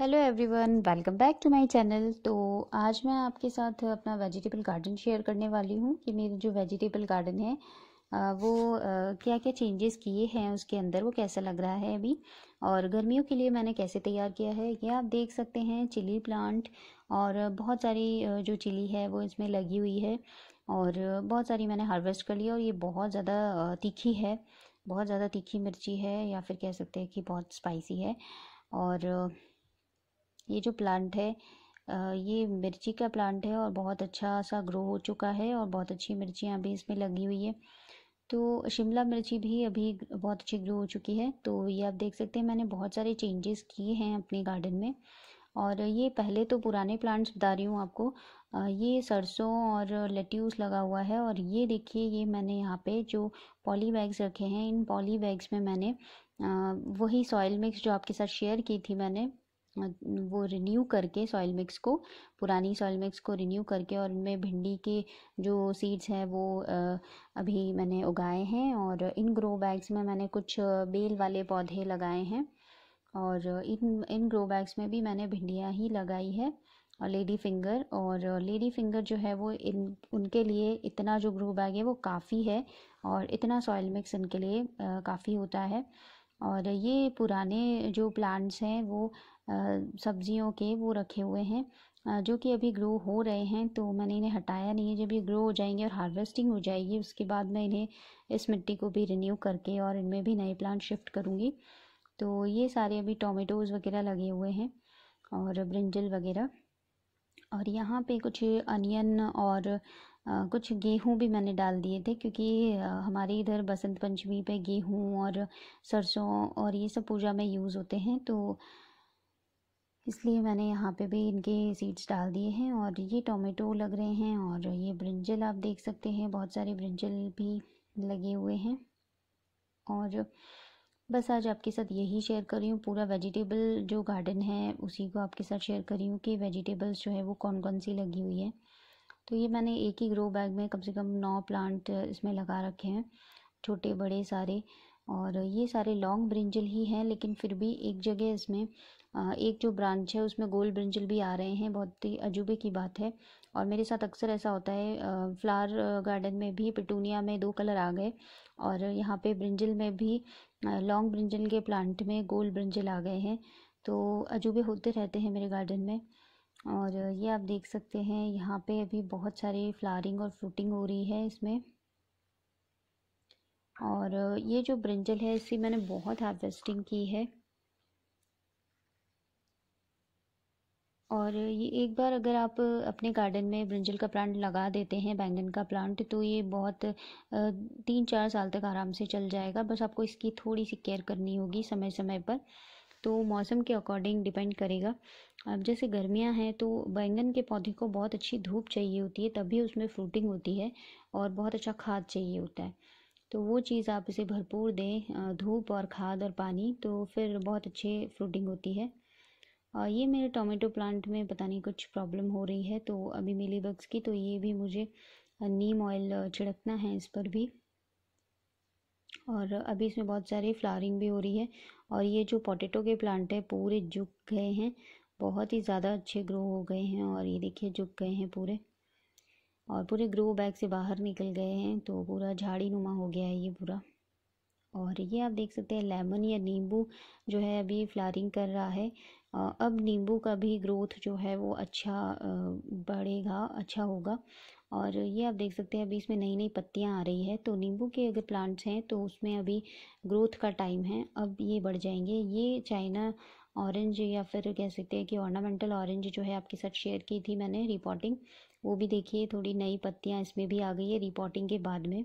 hello everyone welcome back to my channel तो आज मैं आपके साथ अपना वेजिटेबल गार्डन शेयर करने वाली हूँ कि मेरे जो वेजिटेबल गार्डन है वो क्या क्या चेंजेस किए हैं उसके अंदर वो कैसा लग रहा है अभी और गर्मियों के लिए मैंने कैसे तैयार किया है ये आप देख सकते हैं चिली प्लांट और बहुत सारी जो चिली है वो इसमें लगी हुई है और बहुत सारी मैंने हार्वेस्ट कर ली और ये बहुत ज़्यादा तीखी है बहुत ज़्यादा तीखी मिर्ची है या फिर कह सकते हैं कि बहुत स्पाइसी है और ये जो प्लांट है ये मिर्ची का प्लांट है और बहुत अच्छा सा ग्रो हो चुका है और बहुत अच्छी मिर्चियाँ अभी इसमें लगी हुई है तो शिमला मिर्ची भी अभी बहुत अच्छी ग्रो हो चुकी है तो ये आप देख सकते हैं मैंने बहुत सारे चेंजेस किए हैं अपने गार्डन में और ये पहले तो पुराने प्लांट्स बता रही हूँ आपको ये सरसों और लेट्यूस लगा हुआ है और ये देखिए ये मैंने यहाँ पे जो पॉली बैग्स रखे हैं इन पॉली बैग्स में मैंने वही सॉयल मिक्स जो आपके साथ शेयर की थी मैंने वो रिन्यू करके सॉइल मिक्स को पुरानी सॉइल मिक्स को रिन्यू करके और उनमें भिंडी के जो सीड्स हैं वो अभी मैंने उगाए हैं और इन ग्रो बैग्स में मैंने कुछ बेल वाले पौधे लगाए हैं और इन इन ग्रो बैग्स में भी मैंने भिंडियाँ ही लगाई है और लेडी फिंगर और लेडी फिंगर जो है वो इन उनके लिए इतना जो ग्रो बैग है वो काफ़ी है और इतना सॉइल मिक्स इनके लिए काफ़ी होता है और ये पुराने जो प्लांट्स हैं वो सब्जियों के वो रखे हुए हैं जो कि अभी ग्रो हो रहे हैं तो मैंने इन्हें हटाया नहीं है जब ये ग्रो हो जाएंगे और हार्वेस्टिंग हो जाएगी उसके बाद मैं इन्हें इस मिट्टी को भी रिन्यू करके और इनमें भी नए प्लांट शिफ्ट करूँगी तो ये सारे अभी टोमेटोज़ वगैरह लगे हुए हैं और ब्रिंजल वगैरह और यहाँ पे कुछ अनियन और कुछ गेहूँ भी मैंने डाल दिए थे क्योंकि हमारे इधर बसंत पंचमी पे गेहूँ और सरसों और ये सब पूजा में यूज़ होते हैं तो इसलिए मैंने यहाँ पे भी इनके सीड्स डाल दिए हैं और ये टोमेटो लग रहे हैं और ये ब्रिंजल आप देख सकते हैं बहुत सारे ब्रिंजल भी लगे हुए हैं और बस आज आपके साथ यही शेयर कर रही हूँ पूरा वेजिटेबल जो गार्डन है उसी को आपके साथ शेयर कर रही हूँ कि वेजिटेबल्स जो है वो कौन कौन सी लगी हुई है तो ये मैंने एक ही ग्रो बैग में कम से कम नौ प्लांट इसमें लगा रखे हैं छोटे बड़े सारे और ये सारे लॉन्ग ब्रिंजल ही हैं लेकिन फिर भी एक जगह इसमें एक जो ब्रांच है उसमें गोल ब्रिंजल भी आ रहे हैं बहुत ही अजूबे की बात है और मेरे साथ अक्सर ऐसा होता है फ्लावर गार्डन में भी पिटूनिया में दो कलर आ गए और यहाँ पे ब्रिंजल में भी लॉन्ग ब्रिंजल के प्लांट में गोल ब्रिंजल आ गए हैं तो अजूबे होते रहते हैं मेरे गार्डन में और ये आप देख सकते हैं यहाँ पे अभी बहुत सारी फ्लारिंग और फ्रूटिंग हो रही है इसमें और ये जो ब्रिंजल है इसकी मैंने बहुत हार्वेस्टिंग की है और ये एक बार अगर आप अपने गार्डन में ब्रिंजल का प्लांट लगा देते हैं बैंगन का प्लांट तो ये बहुत तीन चार साल तक आराम से चल जाएगा बस आपको इसकी थोड़ी सी केयर करनी होगी समय समय पर तो मौसम के अकॉर्डिंग डिपेंड करेगा अब जैसे गर्मियां हैं तो बैंगन के पौधे को बहुत अच्छी धूप चाहिए होती है तभी उसमें फ्रूटिंग होती है और बहुत अच्छा खाद चाहिए होता है तो वो चीज़ आप इसे भरपूर दें धूप और खाद और पानी तो फिर बहुत अच्छी फ्रूटिंग होती है और ये मेरे टोमेटो प्लांट में पता नहीं कुछ प्रॉब्लम हो रही है तो अभी मिली बग्स की तो ये भी मुझे नीम ऑयल छिड़कना है इस पर भी और अभी इसमें बहुत सारी फ्लावरिंग भी हो रही है और ये जो पोटैटो के प्लांट है पूरे झुक गए हैं बहुत ही ज़्यादा अच्छे ग्रो हो गए हैं और ये देखिए झुक गए हैं पूरे और पूरे ग्रो बैग से बाहर निकल गए हैं तो पूरा झाड़ी नुमा हो गया है ये पूरा और ये आप देख सकते हैं लेमन या नींबू जो है अभी फ्लारिंग कर रहा है अब नींबू का भी ग्रोथ जो है वो अच्छा बढ़ेगा अच्छा होगा और ये आप देख सकते हैं अभी इसमें नई नई पत्तियां आ रही है तो नींबू के अगर प्लांट्स हैं तो उसमें अभी ग्रोथ का टाइम है अब ये बढ़ जाएंगे ये चाइना ऑरेंज या फिर कह सकते हैं कि ऑर्नामेंटल ऑरेंज जो है आपके साथ शेयर की थी मैंने रिपोर्टिंग वो भी देखिए थोड़ी नई पत्तियाँ इसमें भी आ गई है रिपोर्टिंग के बाद में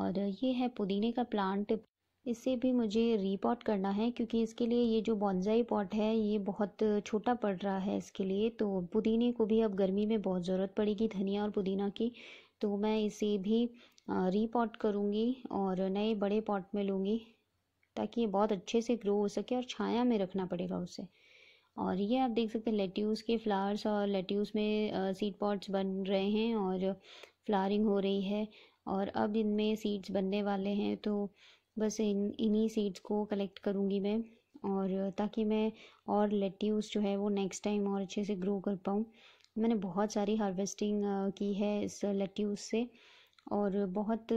और ये है पुदीने का प्लांट इसे भी मुझे रीपॉट करना है क्योंकि इसके लिए ये जो बॉन्जाई पॉट है ये बहुत छोटा पड़ रहा है इसके लिए तो पुदीने को भी अब गर्मी में बहुत ज़रूरत पड़ेगी धनिया और पुदीना की तो मैं इसे भी रीपॉट करूँगी और नए बड़े पॉट में लूँगी ताकि ये बहुत अच्छे से ग्रो हो सके और छाया में रखना पड़ेगा उसे और ये आप देख सकते हैं लेट्यूस के फ्लावर्स और लेट्यूस में सीड पॉट्स बन रहे हैं और फ्लावरिंग हो रही है और अब इनमें सीड्स बनने वाले हैं तो बस इन इन्हीं सीड्स को कलेक्ट करूँगी मैं और ताकि मैं और लेट्यूस जो है वो नेक्स्ट टाइम और अच्छे से ग्रो कर पाऊँ मैंने बहुत सारी हार्वेस्टिंग की है इस लेट्यूस से और बहुत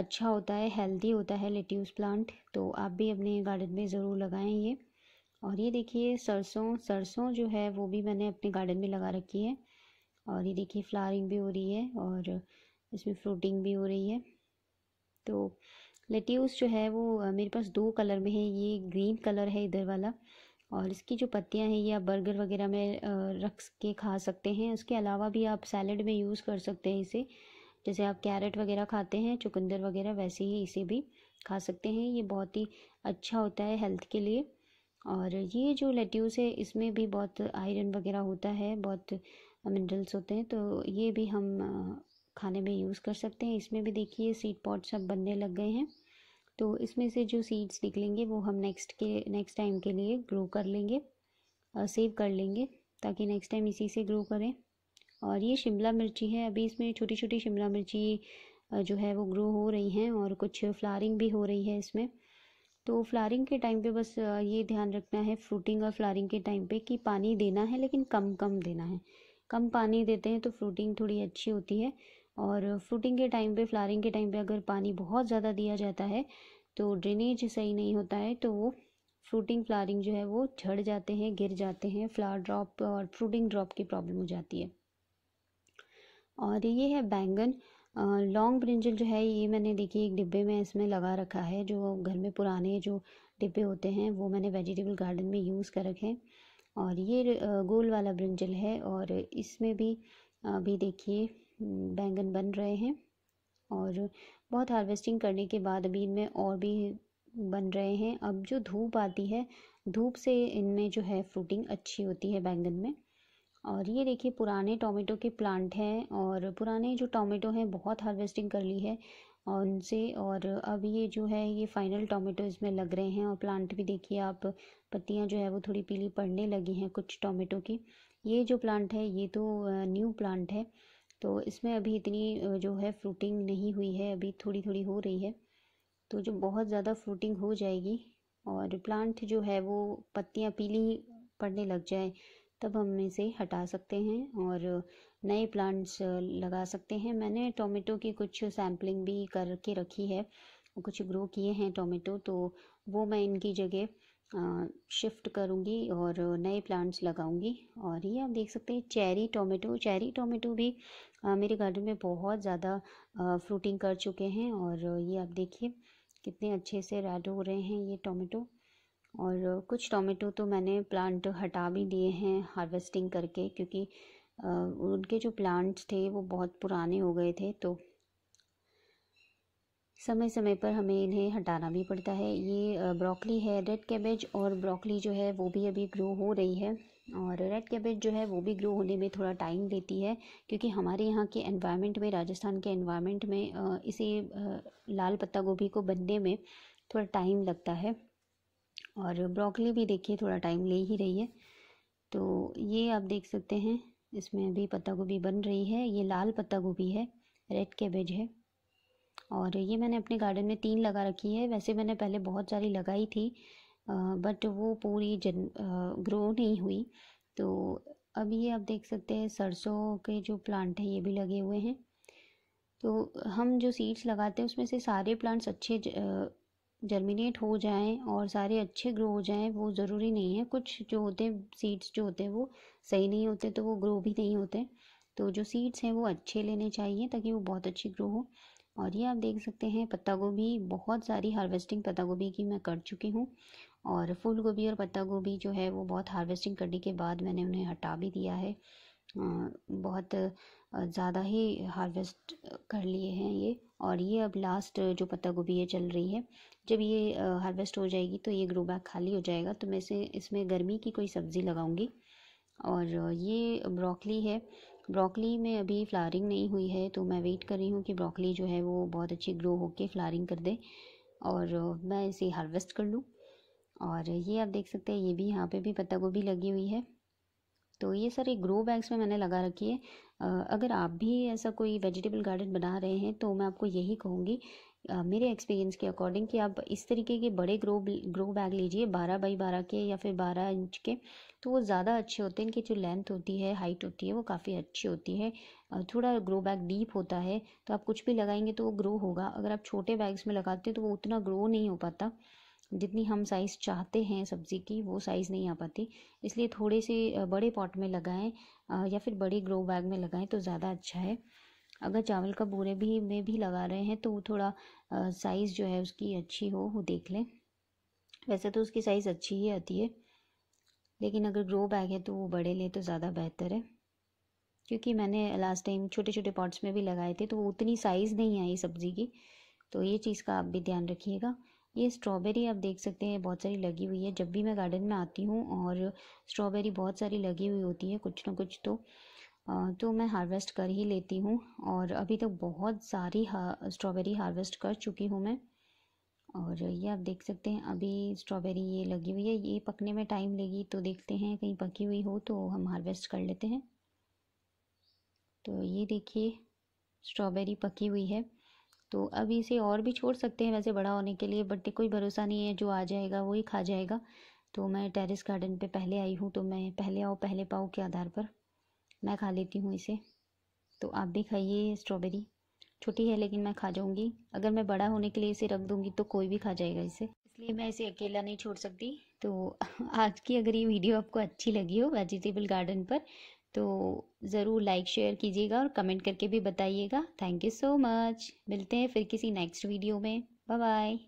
अच्छा होता है हेल्दी होता है लेट्यूस प्लांट तो आप भी अपने गार्डन में ज़रूर लगाएं ये और ये देखिए सरसों सरसों जो है वो भी मैंने अपने गार्डन में लगा रखी है और ये देखिए फ्लारिंग भी हो रही है और इसमें फ्रूटिंग भी हो रही है तो लेट्यूस जो है वो मेरे पास दो कलर में है ये ग्रीन कलर है इधर वाला और इसकी जो पत्तियां हैं ये आप बर्गर वगैरह में रख के खा सकते हैं उसके अलावा भी आप सैलड में यूज़ कर सकते हैं इसे जैसे आप कैरेट वगैरह खाते हैं चुकंदर वगैरह वैसे ही इसे भी खा सकते हैं ये बहुत ही अच्छा होता है हेल्थ के लिए और ये जो लेट्यूस है इसमें भी बहुत आयरन वगैरह होता है बहुत मिनरल्स होते हैं तो ये भी हम खाने में यूज़ कर सकते हैं इसमें भी देखिए सीड पॉट सब बनने लग गए हैं तो इसमें से जो सीड्स निकलेंगे वो हम नेक्स्ट के नेक्स्ट टाइम के लिए ग्रो कर लेंगे आ, सेव कर लेंगे ताकि नेक्स्ट टाइम इसी से ग्रो करें और ये शिमला मिर्ची है अभी इसमें छोटी छोटी शिमला मिर्ची जो है वो ग्रो हो रही हैं और कुछ फ्लारिंग भी हो रही है इसमें तो फ्लारिंग के टाइम पे बस ये ध्यान रखना है फ्रूटिंग और फ्लारिंग के टाइम पे कि पानी देना है लेकिन कम कम देना है कम पानी देते हैं तो फ्रूटिंग थोड़ी अच्छी होती है और फ्रूटिंग के टाइम पे फ्लारिंग के टाइम पे अगर पानी बहुत ज़्यादा दिया जाता है तो ड्रेनेज सही नहीं होता है तो वो फ्रूटिंग फ्लारिंग जो है वो झड़ जाते हैं गिर जाते हैं फ्लावर ड्रॉप और फ्रूटिंग ड्रॉप की प्रॉब्लम हो जाती है और ये है बैंगन लॉन्ग ब्रिंजल जो है ये मैंने देखिए एक डिब्बे में इसमें लगा रखा है जो घर में पुराने जो डिब्बे होते हैं वो मैंने वेजिटेबल गार्डन में यूज़ कर रखे हैं और ये गोल वाला ब्रिंजल है और इसमें भी अभी देखिए बैंगन बन रहे हैं और बहुत हार्वेस्टिंग करने के बाद अभी इनमें और भी बन रहे हैं अब जो धूप आती है धूप से इनमें जो है फ्रूटिंग अच्छी होती है बैंगन में और ये देखिए पुराने टोमेटो के प्लांट हैं और पुराने जो टोमेटो हैं बहुत हार्वेस्टिंग कर ली है और उनसे और अब ये जो है ये फाइनल टोमेटो इसमें लग रहे हैं और प्लांट भी देखिए आप पत्तियां जो है वो थोड़ी पीली पड़ने लगी हैं कुछ टोमेटो की ये जो प्लांट है ये तो न्यू प्लांट है तो इसमें अभी इतनी जो है फ्रूटिंग नहीं हुई है अभी थोड़ी थोड़ी हो रही है तो जो बहुत ज़्यादा फ्रूटिंग हो जाएगी और प्लांट जो है वो पत्तियाँ पीली पड़ने लग जाए तब हम इसे हटा सकते हैं और नए प्लांट्स लगा सकते हैं मैंने टोमेटो की कुछ सैम्पलिंग भी करके रखी है कुछ ग्रो किए हैं टोमेटो तो वो मैं इनकी जगह शिफ्ट करूँगी और नए प्लांट्स लगाऊँगी और ये आप देख सकते हैं चेरी टोमेटो चेरी टोमेटो भी मेरे गार्डन में बहुत ज़्यादा फ्रूटिंग कर चुके हैं और ये आप देखिए कितने अच्छे से रेड हो रहे हैं ये टोमेटो और कुछ टोमेटो तो मैंने प्लांट हटा भी दिए हैं हार्वेस्टिंग करके क्योंकि उनके जो प्लांट्स थे वो बहुत पुराने हो गए थे तो समय समय पर हमें इन्हें हटाना भी पड़ता है ये ब्रोकली है रेड कैबेज और ब्रोकली जो है वो भी अभी ग्रो हो रही है और रेड कैबेज जो है वो भी ग्रो होने में थोड़ा टाइम लेती है क्योंकि हमारे यहाँ के एनवायरनमेंट में राजस्थान के एनवायरनमेंट में इसे लाल पत्ता गोभी को बनने में थोड़ा टाइम लगता है और ब्रोकली भी देखिए थोड़ा टाइम ले ही रही है तो ये आप देख सकते हैं इसमें अभी पत्ता गोभी बन रही है ये लाल पत्ता गोभी है रेड कैबेज है और ये मैंने अपने गार्डन में तीन लगा रखी है वैसे मैंने पहले बहुत सारी लगाई थी बट वो पूरी जन ग्रो नहीं हुई तो अब ये आप देख सकते हैं सरसों के जो प्लांट हैं ये भी लगे हुए हैं तो हम जो सीड्स लगाते हैं उसमें से सारे प्लांट्स अच्छे जर्मिनेट हो जाएं और सारे अच्छे ग्रो हो जाएं वो ज़रूरी नहीं है कुछ जो होते हैं सीड्स जो होते हैं वो सही नहीं होते तो वो ग्रो भी नहीं होते तो जो सीड्स हैं वो अच्छे लेने चाहिए ताकि वो बहुत अच्छी ग्रो हो और ये आप देख सकते हैं पत्ता गोभी बहुत सारी हार्वेस्टिंग पत्ता गोभी की मैं कर चुकी हूँ और फूल गोभी और पत्ता गोभी जो है वो बहुत हार्वेस्टिंग करने के बाद मैंने उन्हें हटा भी दिया है बहुत ज़्यादा ही हार्वेस्ट कर लिए हैं ये और ये अब लास्ट जो पत्ता गोभी है चल रही है जब ये हार्वेस्ट हो जाएगी तो ये ग्रो बैग खाली हो जाएगा तो मैं इसे इसमें गर्मी की कोई सब्ज़ी लगाऊंगी और ये ब्रोकली है ब्रोकली में अभी फ्लारिंग नहीं हुई है तो मैं वेट कर रही हूँ कि ब्रोकली जो है वो बहुत अच्छी ग्रो होके फ्लारिंग कर दे और मैं इसे हार्वेस्ट कर लूँ और ये आप देख सकते हैं ये भी यहाँ पे भी पत्ता गोभी लगी हुई है तो ये सारे ग्रो बैग्स में मैंने लगा रखी है अगर आप भी ऐसा कोई वेजिटेबल गार्डन बना रहे हैं तो मैं आपको यही कहूँगी मेरे एक्सपीरियंस के अकॉर्डिंग कि आप इस तरीके के बड़े ग्रो ग्रो बैग लीजिए बारह बाई बारह के या फिर बारह इंच के तो वो ज़्यादा अच्छे होते हैं इनकी जो लेंथ होती है हाइट होती है वो काफ़ी अच्छी होती है थोड़ा ग्रो बैग डीप होता है तो आप कुछ भी लगाएंगे तो वो ग्रो होगा अगर आप छोटे बैग्स में लगाते हैं तो वो उतना ग्रो नहीं हो पाता जितनी हम साइज़ चाहते हैं सब्ज़ी की वो साइज़ नहीं आ पाती इसलिए थोड़े से बड़े पॉट में लगाएं या फिर बड़े ग्रो बैग में लगाएं तो ज़्यादा अच्छा है अगर चावल का बोरे भी में भी लगा रहे हैं तो वो थोड़ा साइज़ जो है उसकी अच्छी हो वो देख लें वैसे तो उसकी साइज़ अच्छी ही आती है लेकिन अगर ग्रो बैग है तो वो बड़े लें तो ज़्यादा बेहतर है क्योंकि मैंने लास्ट टाइम छोटे छोटे पॉट्स में भी लगाए थे तो वो उतनी साइज़ नहीं आई सब्ज़ी की तो ये चीज़ का आप भी ध्यान रखिएगा ये स्ट्रॉबेरी आप देख सकते हैं बहुत सारी लगी हुई है जब भी मैं गार्डन में आती हूँ और स्ट्रॉबेरी बहुत सारी लगी हुई होती है कुछ ना कुछ तो तो मैं हार्वेस्ट कर ही लेती हूँ और अभी तक बहुत सारी हा, स्ट्रॉबेरी हार्वेस्ट कर चुकी हूँ मैं और ये आप देख सकते हैं अभी स्ट्रॉबेरी ये लगी हुई है ये पकने में टाइम लेगी तो देखते हैं कहीं पकी हुई हो तो हम हार्वेस्ट कर लेते हैं तो ये देखिए स्ट्रॉबेरी पकी हुई है तो अभी इसे और भी छोड़ सकते हैं वैसे बड़ा होने के लिए बट कोई भरोसा नहीं है जो आ जाएगा वही खा जाएगा तो मैं टेरेस गार्डन पे पहले आई हूँ तो मैं पहले आओ पहले पाओ के आधार पर मैं खा लेती हूँ इसे तो आप भी खाइए स्ट्रॉबेरी छोटी है लेकिन मैं खा जाऊँगी अगर मैं बड़ा होने के लिए इसे रख दूँगी तो कोई भी खा जाएगा इसे इसलिए मैं इसे अकेला नहीं छोड़ सकती तो आज की अगर ये वीडियो आपको अच्छी लगी हो वेजिटेबल गार्डन पर तो ज़रूर लाइक शेयर कीजिएगा और कमेंट करके भी बताइएगा थैंक यू सो मच मिलते हैं फिर किसी नेक्स्ट वीडियो में बाय बाय